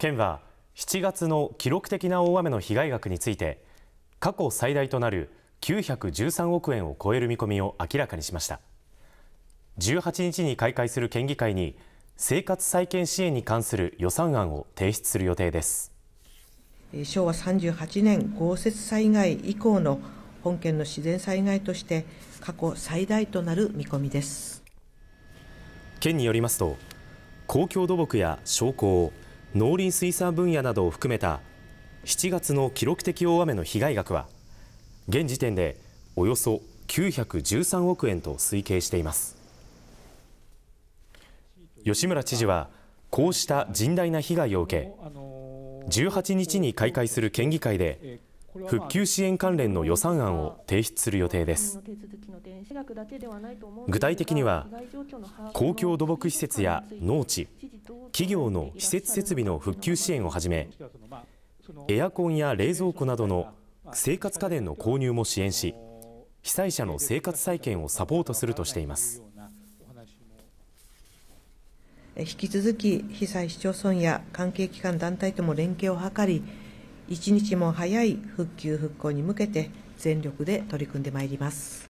県は7月の記録的な大雨の被害額について過去最大となる913億円を超える見込みを明らかにしました18日に開会する県議会に生活再建支援に関する予算案を提出する予定です昭和38年豪雪災害以降の本県の自然災害として過去最大となる見込みです県によりますと公共土木や商工農林水産分野などを含めた7月の記録的大雨の被害額は現時点でおよそ913億円と推計しています吉村知事はこうした甚大な被害を受け18日に開会する県議会で復旧支援関連の予算案を提出する予定です具体的には公共土木施設や農地企業の施設設備の復旧支援をはじめエアコンや冷蔵庫などの生活家電の購入も支援し被災者の生活再建をサポートするとしています引き続き被災市町村や関係機関団体とも連携を図り一日も早い復旧復興に向けて全力で取り組んでまいります